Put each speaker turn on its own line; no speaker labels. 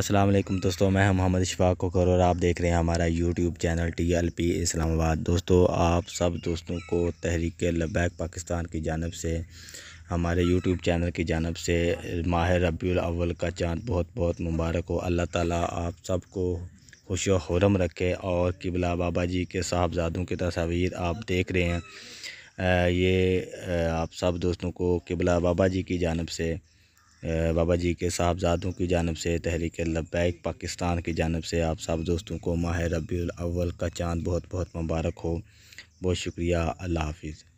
अस्सलाम वालेकुम दोस्तों मैं मोहम्मद इशफाक कोकर और आप देख रहे हैं हमारा YouTube channel T L P Islamabad दोस्तों आप सब दोस्तों को तहरीक लबैक पाकिस्तान की जानब से हमारे यूट्यूब चैनल की जानब से माह रबी अव्वल का चांद बहुत बहुत मुबारक हो अल्लाह ताला आप सबको खुश हरम रखे और किबला बाबा जी के साहबजादों की तस्वीर आप देख रहे हैं ये आप सब दोस्तों को किबला बाबा जी की जानब से बाबा जी के साहबजादों की जानब से तहरीक लब्बैक पाकिस्तान की जानब से आप सब दोस्तों को माह रबी अव्वल का चांद बहुत बहुत मुबारक हो बहुत शुक्रिया अल्लाह हाफिज़